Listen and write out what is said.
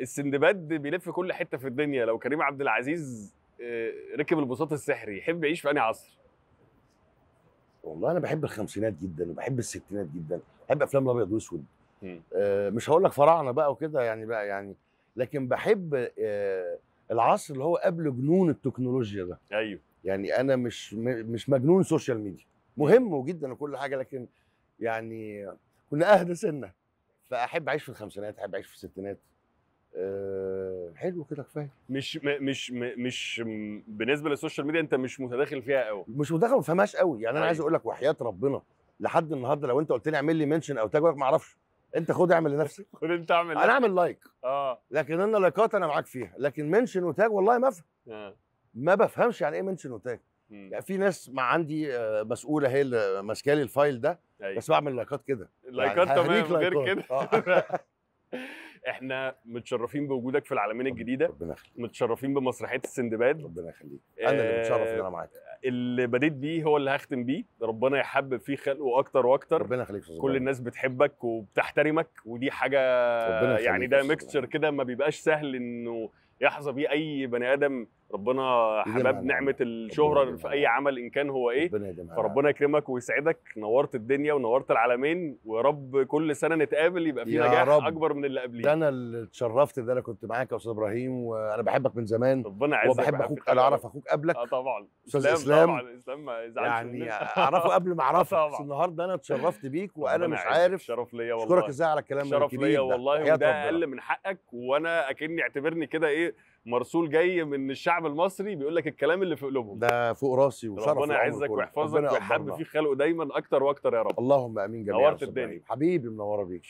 السندباد بيلف كل حته في الدنيا لو كريم عبد العزيز آه، ركب البساط السحري يحب يعيش في انهي عصر؟ والله انا بحب الخمسينات جدا وبحب الستينات جدا بحب افلام الابيض واسود آه، مش هقول لك فراعنه بقى وكده يعني بقى يعني لكن بحب آه، العصر اللي هو قبل جنون التكنولوجيا ده ايوه يعني انا مش مش مجنون سوشيال ميديا مهم جدا وكل حاجه لكن يعني كنا اهدى سنه فاحب اعيش في الخمسينات احب اعيش في الستينات آه، حلو كده كفايه مش مش مش بالنسبه للسوشيال ميديا انت مش متداخل فيها قوي مش متداخل ما فيهاش قوي يعني انا عايز طيب. اقول لك وحياه ربنا لحد النهارده لو انت قلت لي اعمل لي منشن او تاج ما اعرفش انت خد اعمل لنفسك خد انت اعمل انا اعمل لايك اه لكن انا لايكات انا معاك فيها لكن منشن وتاج والله ما افهم آه. ما بفهمش يعني ايه منشن وتاج يعني في ناس مع عندي آه، مسؤوله هي اللي ماسكه لي الفايل ده أيوة. بس بعمل لايكات كده لايكات يعني تمام غير كده آه. احنا متشرفين بوجودك في العالمين الجديده ربنا يخليك متشرفين بمسرحيه السندباد ربنا يخليك انا آه، اللي متشرف ان انا معاك اللي بديت بيه هو اللي هختم بيه ربنا يحبب فيه خلقه اكتر واكتر ربنا يخليك كل الناس بتحبك وبتحترمك ودي حاجه ربنا يعني ده ميكستشر كده ما بيبقاش سهل انه يحظى بيه اي بني ادم ربنا حباب نعمه الشهره في اي عمل ان كان هو ايه فربنا يكرمك ويسعدك نورت الدنيا ونورت العالمين ويا رب كل سنه نتقابل يبقى في نجاح رب. اكبر من اللي قبليه ده انا اللي اتشرفت ان انا كنت معاك يا استاذ ابراهيم وانا بحبك من زمان ربنا يعزك وبحب اخوك انا اعرف اخوك قبلك اه طبعا استاذ اسلام طبعا اسلام ما يعني اعرفه قبل ما اعرفه بس النهارده انا اتشرفت بيك وانا مش عارف شرف ليا والله اشكرك ازاي على الكلام الكبير شرف ليا والله وده اقل من حقك وانا اكني اعتبرني كده ايه مرسول جاي من الشعب الشعب المصري بيقول لك الكلام اللي في قلوبهم ده فوق راسي وشرف ربنا يعزك ويحفظك ويحب في خلقه دايما اكتر واكتر يا رب اللهم امين جميعا نورت الدنيا حبيبي منوره بيك